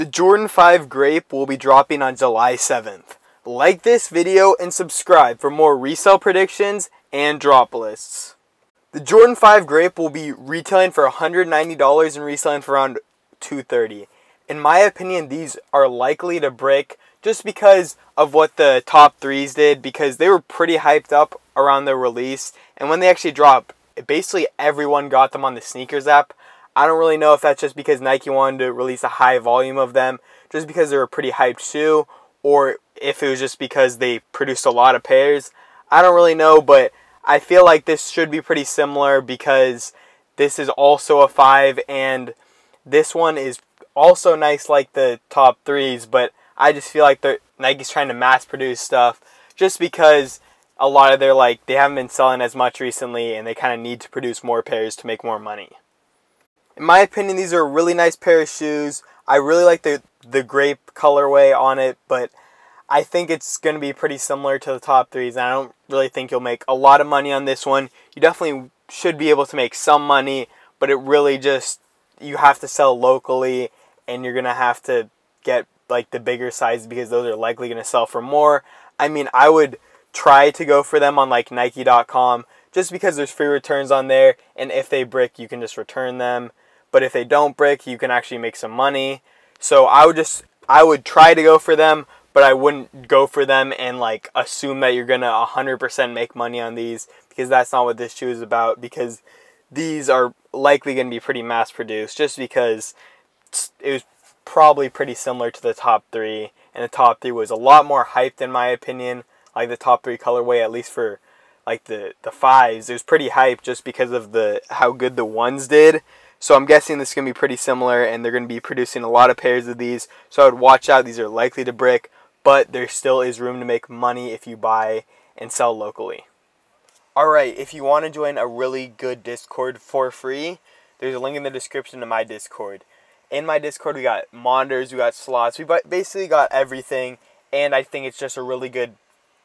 The Jordan 5 Grape will be dropping on July 7th. Like this video and subscribe for more resale predictions and drop lists. The Jordan 5 Grape will be retailing for $190 and reselling for around 230 dollars in my opinion, these are likely to break just because of what the top threes did, because they were pretty hyped up around their release. And when they actually dropped, basically everyone got them on the sneakers app. I don't really know if that's just because Nike wanted to release a high volume of them just because they were pretty hyped shoe or if it was just because they produced a lot of pairs. I don't really know, but I feel like this should be pretty similar because this is also a 5 and this one is also nice like the top 3s, but I just feel like Nike's trying to mass produce stuff just because a lot of their like they haven't been selling as much recently and they kind of need to produce more pairs to make more money in my opinion, these are a really nice pair of shoes. I really like the, the grape colorway on it, but I think it's going to be pretty similar to the top threes. And I don't really think you'll make a lot of money on this one. You definitely should be able to make some money, but it really just, you have to sell locally and you're going to have to get like the bigger size because those are likely going to sell for more. I mean, I would try to go for them on like Nike.com just because there's free returns on there. And if they brick, you can just return them but if they don't break, you can actually make some money. So I would just, I would try to go for them, but I wouldn't go for them and like assume that you're gonna 100% make money on these because that's not what this shoe is about. Because these are likely gonna be pretty mass produced just because it was probably pretty similar to the top three, and the top three was a lot more hyped in my opinion. Like the top three colorway, at least for like the the fives, it was pretty hyped just because of the how good the ones did. So I'm guessing this is going to be pretty similar, and they're going to be producing a lot of pairs of these. So I would watch out. These are likely to brick, but there still is room to make money if you buy and sell locally. Alright, if you want to join a really good Discord for free, there's a link in the description to my Discord. In my Discord, we got monitors, we got slots, we basically got everything, and I think it's just a really good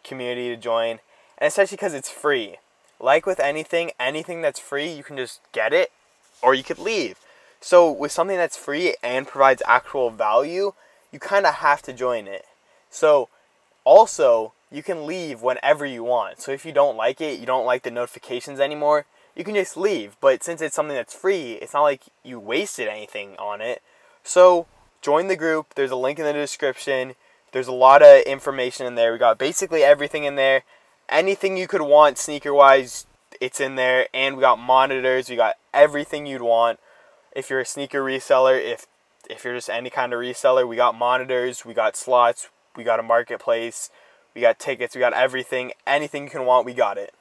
community to join, and especially because it's free. Like with anything, anything that's free, you can just get it or you could leave. So with something that's free and provides actual value, you kind of have to join it. So also, you can leave whenever you want. So if you don't like it, you don't like the notifications anymore, you can just leave. But since it's something that's free, it's not like you wasted anything on it. So join the group. There's a link in the description. There's a lot of information in there. We got basically everything in there. Anything you could want sneaker wise, it's in there and we got monitors we got everything you'd want if you're a sneaker reseller if if you're just any kind of reseller we got monitors we got slots we got a marketplace we got tickets we got everything anything you can want we got it